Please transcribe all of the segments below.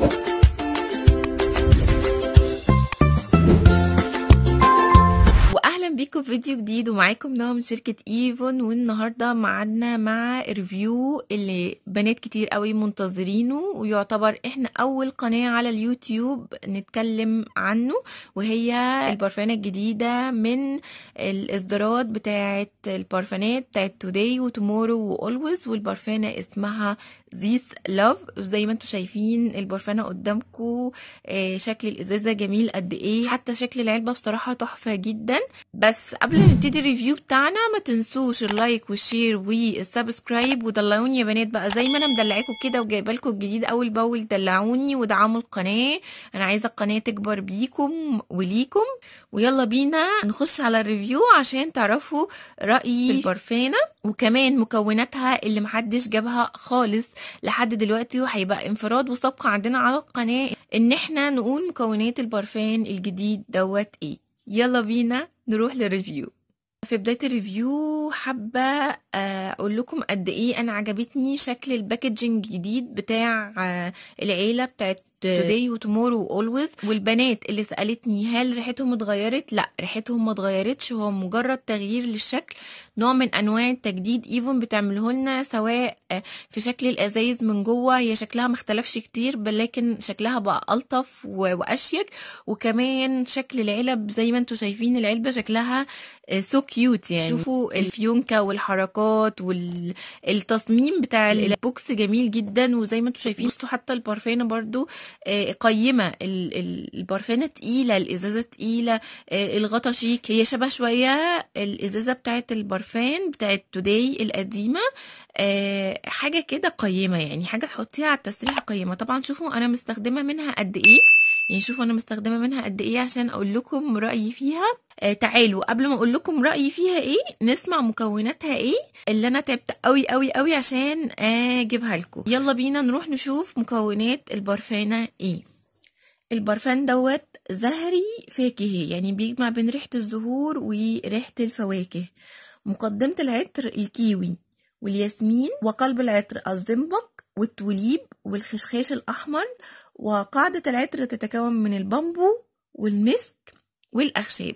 Thank you. معاكم فيديو جديد ومعاكم نوع من شركة ايفون والنهاردة معنا مع ريفيو اللي بنات كتير قوي منتظرينه ويعتبر احنا اول قناة على اليوتيوب نتكلم عنه وهي البرفانة الجديدة من الاصدارات بتاعة البرفانات بتاعة توداي وتومورو واولويز والبرفانة اسمها زيس لاف زي ما انتم شايفين البرفانة قدامكم آه، شكل الازازة جميل قد ايه حتى شكل العلبة بصراحة تحفة جدا بس بس قبل ما نبتدي الريفيو بتاعنا ما تنسوش اللايك والشير والسبسكرايب ودلعوني يا بنات بقى زي ما انا مدلعاكم كده وجايبه لكم الجديد اول باول دلعوني ودعموا القناه انا عايزه القناه تكبر بيكم وليكم ويلا بينا نخش على الريفيو عشان تعرفوا رايي في البرفانه وكمان مكوناتها اللي محدش جابها خالص لحد دلوقتي وهيبقى انفراد وسبق عندنا على القناه ان احنا نقول مكونات البرفان الجديد دوت ايه يلا بينا نروح للريفيو في بداية الريفيو حابة آه، أقول لكم قد إيه أنا عجبتني شكل الباكجينج الجديد بتاع آه، العيلة بتاعت today وتومورو واولويز والبنات اللي سالتني هل ريحتهم اتغيرت لا ريحتهم ما اتغيرتش هو مجرد تغيير للشكل نوع من انواع التجديد ايفون بتعمله لنا سواء آه، في شكل الازايز من جوه هي شكلها ما اختلفش كتير لكن شكلها بقى الطف واشيك وكمان شكل العلب زي ما انتم شايفين العلبه شكلها سو آه، so كيوت يعني شوفوا الفيونكه والحركات والتصميم بتاع البوكس جميل جدا وزي ما انتم شايفين بصوا حتى البارفان برضو آه، قيمه البارفانه تقيله الازازه تقيله آه، الغطا شيك هي شبه شويه الازازه بتاعت البارفان بتاعت توداي القديمه آه، حاجه كده قيمه يعني حاجه تحطيها على التسريحه قيمه طبعا شوفوا انا مستخدمه منها قد ايه يعني شوفوا انا مستخدمه منها قد ايه عشان اقول لكم رايي فيها آه تعالوا قبل ما اقول لكم رايي فيها ايه نسمع مكوناتها ايه اللي انا تعبت قوي قوي قوي عشان اجيبها آه لكم يلا بينا نروح نشوف مكونات البرفانه ايه البرفان دوت زهري فاكهي يعني بيجمع بين ريحه الزهور وريحه الفواكه مقدمه العطر الكيوي والياسمين وقلب العطر الزنبق والتوليب والخشخاش الاحمر وقاعدة العطر تتكون من البامبو والمسك والأخشاب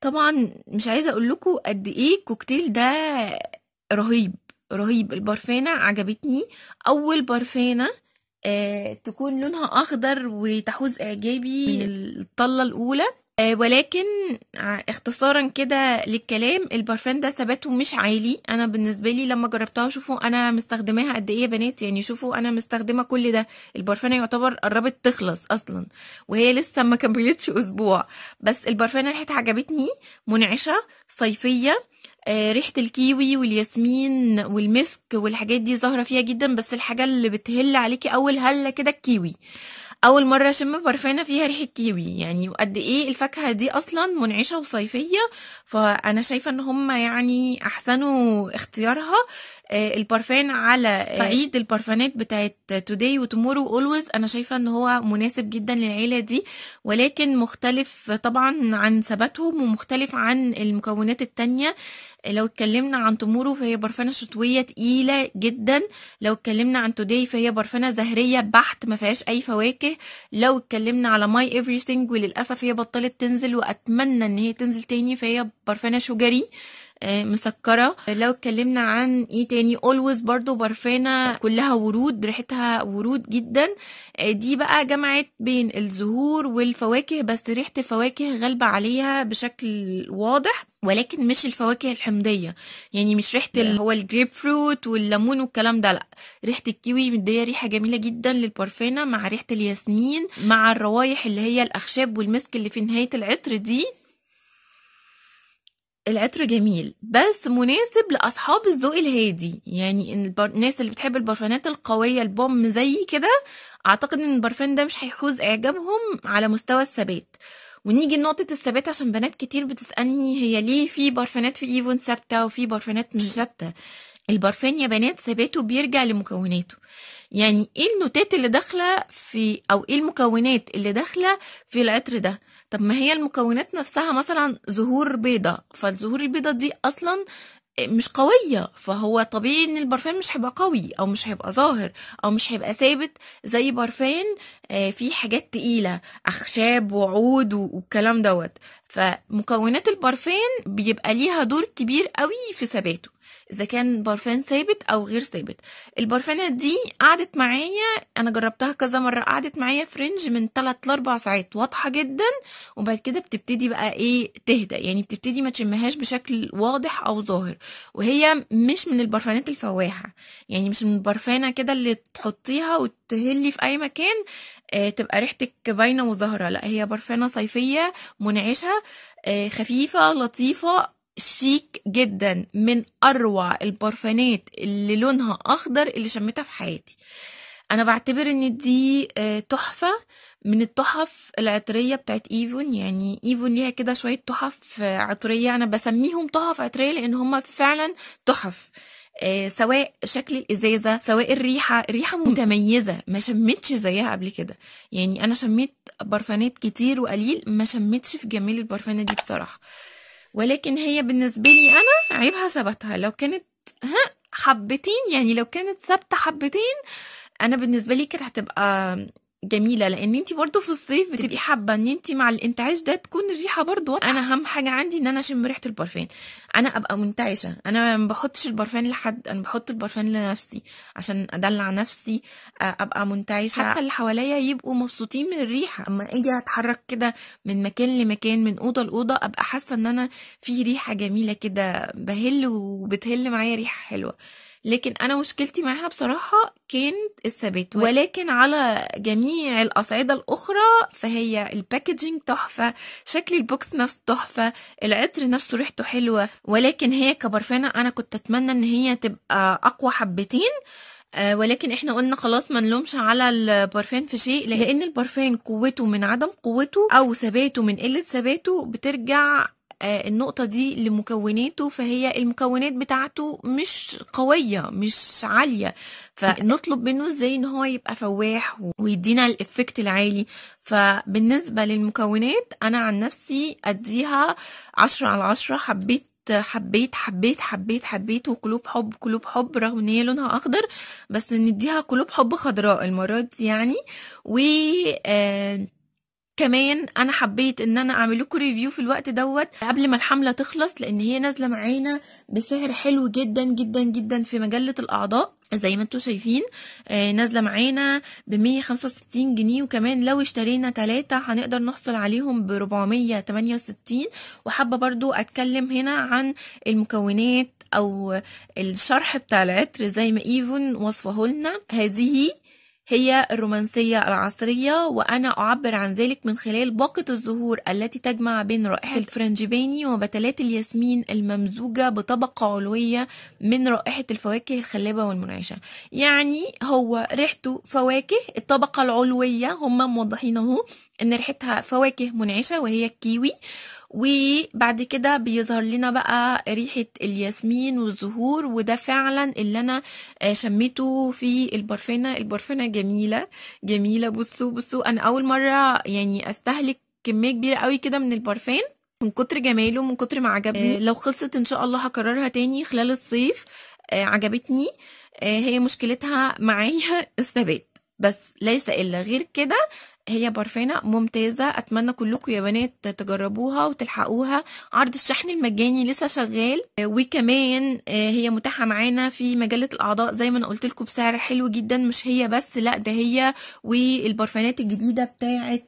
طبعا مش عايزة أقول لكم قد إيه الكوكتيل ده رهيب رهيب البرفانة عجبتني أول برفانة آه، تكون لونها أخضر وتحوز إعجابي من الطلة الأولى آه، ولكن آه، اختصارا كده للكلام البرفان ده ثباته مش عالي انا بالنسبه لي لما جربتها شوفوا انا مستخدماها قد ايه يا بنات يعني شوفوا انا مستخدمه كل ده البرفانه يعتبر قربت تخلص اصلا وهي لسه ما كملتش اسبوع بس البرفانه ريحتها عجبتني منعشه صيفيه آه، ريحه الكيوي والياسمين والمسك والحاجات دي ظاهره فيها جدا بس الحاجه اللي بتهل عليكي اول هله كده الكيوي اول مره اشم برفانه فيها ريحه كيوي يعني وقد ايه الفاكهه دي اصلا منعشه وصيفيه فانا شايفه ان هم يعني احسنوا اختيارها آه، البرفان على طيب. عيد البرفانات بتاعت توداي وتومورو اولويز انا شايفه ان هو مناسب جدا للعيله دي ولكن مختلف طبعا عن ثباتهم ومختلف عن المكونات التانية لو اتكلمنا عن تمورو فهي برفانه شتويه تقيله جدا لو اتكلمنا عن توداي فهي برفانه زهريه بحت ما فيهاش اي فواكه لو اتكلمنا على ماي ايفري وللاسف هي بطلت تنزل واتمنى ان هي تنزل تاني فهي برفانه شجري آه، مسكرة لو اتكلمنا عن ايه تاني اولويز برضو برفانة كلها ورود ريحتها ورود جدا آه، دي بقى جمعت بين الزهور والفواكه بس ريحة الفواكه غالبة عليها بشكل واضح ولكن مش الفواكه الحمضية يعني مش ريحة اللي هو الجريب فروت والليمون والكلام ده لا ريحة الكيوي مدية ريحة جميلة جدا للبرفانة مع ريحة الياسمين مع الروايح اللي هي الأخشاب والمسك اللي في نهاية العطر دي العطر جميل بس مناسب لأصحاب الذوق الهادي يعني إن البر... الناس اللي بتحب البرفانات القوية البوم زي كده أعتقد إن البرفان ده مش هيحوز إعجابهم على مستوى الثبات ونيجي لنقطة الثبات عشان بنات كتير بتسألني هي ليه في برفانات في ايفون ثابتة وفي برفانات مش ثابتة البرفان يا بنات ثباته بيرجع لمكوناته يعني ايه النوتات اللي داخله في او ايه المكونات اللي داخله في العطر ده طب ما هي المكونات نفسها مثلا زهور بيضه فالزهور البيضه دي اصلا مش قوية فهو طبيعي ان البرفان مش هيبقى قوي او مش هيبقى ظاهر او مش هيبقى ثابت زي برفان آه، فيه حاجات تقيلة اخشاب وعود والكلام دوت فمكونات البرفان بيبقى ليها دور كبير قوي في ثباته اذا كان بارفان ثابت او غير ثابت البارفانه دي قعدت معايا انا جربتها كذا مره قعدت معايا فرنج من 3 ل 4 ساعات واضحه جدا وبعد كده بتبتدي بقى ايه تهدى يعني بتبتدي ما تشمهاش بشكل واضح او ظاهر وهي مش من البارفانات الفواحه يعني مش من البرفانه كده اللي تحطيها وتهلي في اي مكان آه، تبقى ريحتك باينه وظاهره لا هي برفانه صيفيه منعشه آه، خفيفه لطيفه شيك جدا من اروع البارفانات اللي لونها اخضر اللي شميتها في حياتي انا بعتبر ان دي آه، تحفه من التحف العطرية بتاعت ايفون يعني ايفون ليها كده شوية تحف عطرية انا بسميهم تحف عطرية لان هما فعلا تحف آه سواء شكل الازازه سواء الريحه الريحه متميزه ما شمتش زيها قبل كده يعني انا شميت برفانات كتير وقليل ما شمتش في جميل البرفانه دي بصراحه ولكن هي بالنسبة لي أنا عيبها ثبتها لو كانت حبتين يعني لو كانت ثابتة حبتين أنا بالنسبة لي كانت هتبقى جميله لان انت برضو في الصيف بتبقي حابه ان انت مع الانتعاش ده تكون الريحه برضو انا اهم حاجه عندي ان انا اشم ريحه البرفان انا ابقى منتعشه انا ما بحطش البرفان لحد انا بحط البرفان لنفسي عشان ادلع نفسي ابقى منتعشه حتى اللي حواليا يبقوا مبسوطين من الريحه اما اجي اتحرك كده من مكان لمكان من اوضه لاوضه ابقى حاسه ان انا في ريحه جميله كده بهل وبتهل معايا ريحه حلوه لكن انا مشكلتي معاها بصراحه كانت الثبات ولكن على جميع الاصعده الاخرى فهي الباكجينج تحفه شكل البوكس نفسه تحفه العطر نفسه ريحته حلوه ولكن هي كبرفانه انا كنت اتمنى ان هي تبقى اقوى حبتين آه، ولكن احنا قلنا خلاص ما نلومش على البرفان في شيء لان البرفان قوته من عدم قوته او ثباته من قله ثباته بترجع آه، النقطة دي لمكوناته فهي المكونات بتاعته مش قوية مش عالية فنطلب منه ازاي ان هو يبقى فواح ويدينا الافكت العالي فبالنسبة للمكونات انا عن نفسي اديها عشرة على عشرة حبيت حبيت حبيت حبيت حبيت وقلوب حب قلوب حب رغم ان هي لونها اخضر بس نديها قلوب حب خضراء المره دي يعني و آه كمان انا حبيت ان انا اعمل لكم ريفيو في الوقت دوت قبل ما الحمله تخلص لان هي نازله معانا بسعر حلو جدا جدا جدا في مجله الاعضاء زي ما انتم شايفين آه نازله معانا ب 165 جنيه وكمان لو اشترينا ثلاثه هنقدر نحصل عليهم ب 468 وحابه برضو اتكلم هنا عن المكونات او الشرح بتاع العطر زي ما ايفون وصفه لنا هذه هي الرومانسية العصرية وأنا أعبر عن ذلك من خلال باقة الزهور التي تجمع بين رائحة الفرنجباني وبتلات الياسمين الممزوجة بطبقة علوية من رائحة الفواكه الخلابة والمنعشة يعني هو ريحته فواكه الطبقة العلوية هم موضحين اهو ان ريحتها فواكه منعشة وهي الكيوي وبعد كده بيظهر لنا بقى ريحة الياسمين والزهور وده فعلا اللي انا آه، شميته في البرفانة البرفانة جميلة جميلة بصوا بصوا انا اول مرة يعني استهلك كمية كبيرة قوي كده من البرفان من كتر جماله من كتر ما عجبني آه. لو خلصت ان شاء الله هكررها تاني خلال الصيف آه، عجبتني هي مشكلتها معايا الثبات بس ليس الا غير كده هي برفانة ممتازة أتمنى كلكم يا بنات تجربوها وتلحقوها عرض الشحن المجاني لسه شغال آه، وكمان آه، هي متاحة معانا في مجلة الأعضاء زي ما أنا قلت لكم بسعر حلو جدا مش هي بس لا ده هي والبرفانات الجديدة بتاعة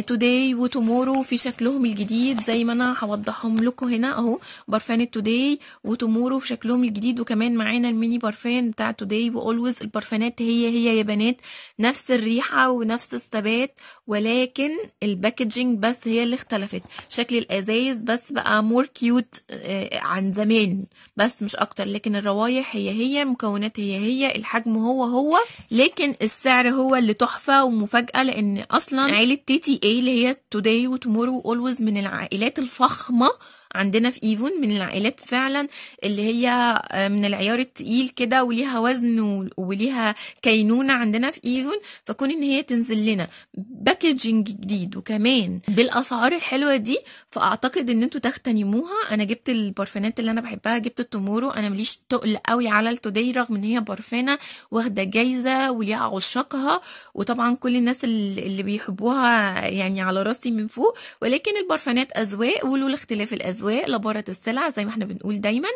توداي وتومورو في شكلهم الجديد زي ما أنا هوضحهم لكم هنا أهو برفانة توداي وتومورو في شكلهم الجديد وكمان معانا الميني برفان بتاع توداي وأولويز البرفانات هي هي يا بنات نفس الريحة ونفس السبب العلبات ولكن الباكجينج بس هي اللي اختلفت شكل الازايز بس بقى مور كيوت آه، عن زمان بس مش اكتر لكن الروايح هي هي المكونات هي هي الحجم هو هو لكن السعر هو اللي تحفه ومفاجاه لان اصلا عيله تي تي اي اللي هي توداي وتومورو اولويز من العائلات الفخمه عندنا في ايفون من العائلات فعلا اللي هي آه، من العيار التقيل كده وليها وزن وليها كينونه عندنا في ايفون فكون ان هي تنزل لنا باكجنج جديد وكمان بالاسعار الحلوه دي فاعتقد ان انتوا تغتنموها انا جبت البرفانات اللي انا بحبها جبت التمورو انا ماليش تقل قوي على التوداي رغم ان هي برفانه واخده جايزه وليها عشاقها وطبعا كل الناس اللي بيحبوها يعني على راسي من فوق ولكن البرفانات اذواق ولولا اختلاف الاذواق الأذواق لبارة السلع زي ما احنا بنقول دايما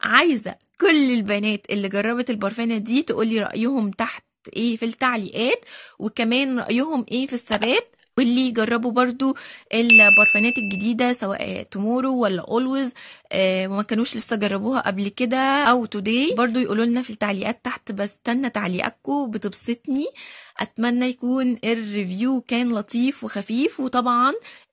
عايزة كل البنات اللي جربت البرفانة دي تقولي رأيهم تحت ايه في التعليقات وكمان رأيهم ايه في الثبات واللي جربوا برضو البرفانات الجديدة سواء تومورو ولا اولويز آه، وما كانوش لسه جربوها قبل كده او توداي برضو يقولوا لنا في التعليقات تحت بستنى تعليقاتكم بتبسطني اتمنى يكون الريفيو كان لطيف وخفيف وطبعا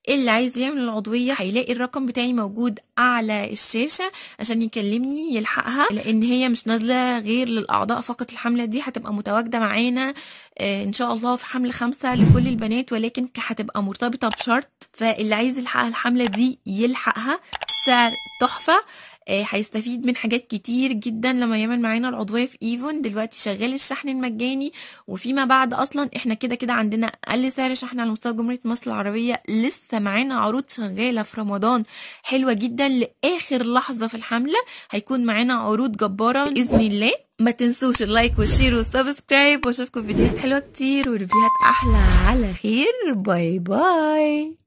اللي عايز يعمل العضوية هيلاقي الرقم بتاعي موجود أعلى الشاشة عشان يكلمني يلحقها لأن هي مش نازلة غير للأعضاء فقط الحملة دي هتبقى متواجدة معانا آه، إن شاء الله في حمل خمسة لكل البنات ولكن هتبقى مرتبطة بشرط فاللي عايز يلحقها الحملة دي يلحقها سعر تحفة آه، هيستفيد من حاجات كتير جدا لما يعمل معانا العضوية في ايفون دلوقتي شغال الشحن المجاني وفيما بعد اصلا احنا كده كده عندنا اقل سعر شحن على مستوى جمهورية مصر العربية لسه معانا عروض شغالة في رمضان حلوة جدا لاخر لحظة في الحملة هيكون معانا عروض جبارة باذن الله ما تنسوش اللايك والشير والسبسكرايب واشوفكم في فيديوهات حلوه كتير وريفيوهات احلى على خير باي باي